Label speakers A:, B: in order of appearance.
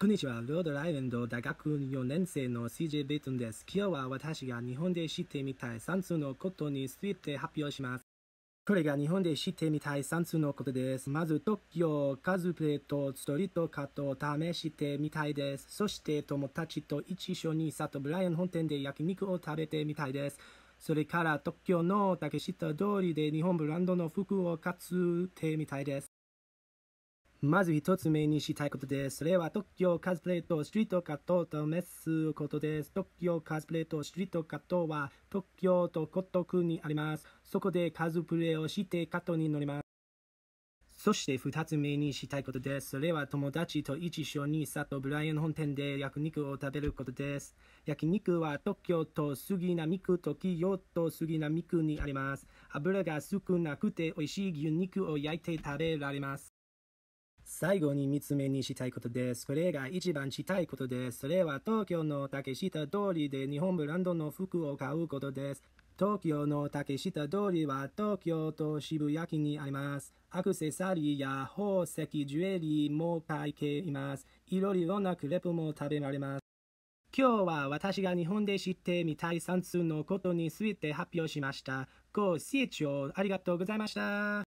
A: こんにちは、ロードライエンド大学4年生の CJ ベイトンです。今日は私が日本で知ってみたい算数のことについて発表します。これが日本で知ってみたい算数のことです。まず、特許、ズプレート、ストリートカットを試してみたいです。そして、友達と一緒にサトブライアン本店で焼肉を食べてみたいです。それから、特許の竹下通りで日本ブランドの服を買ってみたいです。まず一つ目にしたいことです。それは特許カスプレとストリートカットとメスことです。特許カスプレとストリートカットは特許と都区にあります。そこでカズプレをしてカットに乗ります。そして2つ目にしたいことです。それは友達と一緒に佐藤ブライアン本店で焼肉を食べることです。焼肉は東京と杉並区と企業と杉並区にあります。油が少なくて美味しい牛肉を焼いて食べられます。最後に三つ目にしたいことです。これが一番したいことです。それは東京の竹下通りで日本ブランドの服を買うことです。東京の竹下通りは東京と渋谷区にあります。アクセサリーや宝石、ジュエリーも買いています。いろいろなクレープも食べられます。今日は私が日本で知ってみたい算数のことについて発表しました。ご視聴ありがとうございました。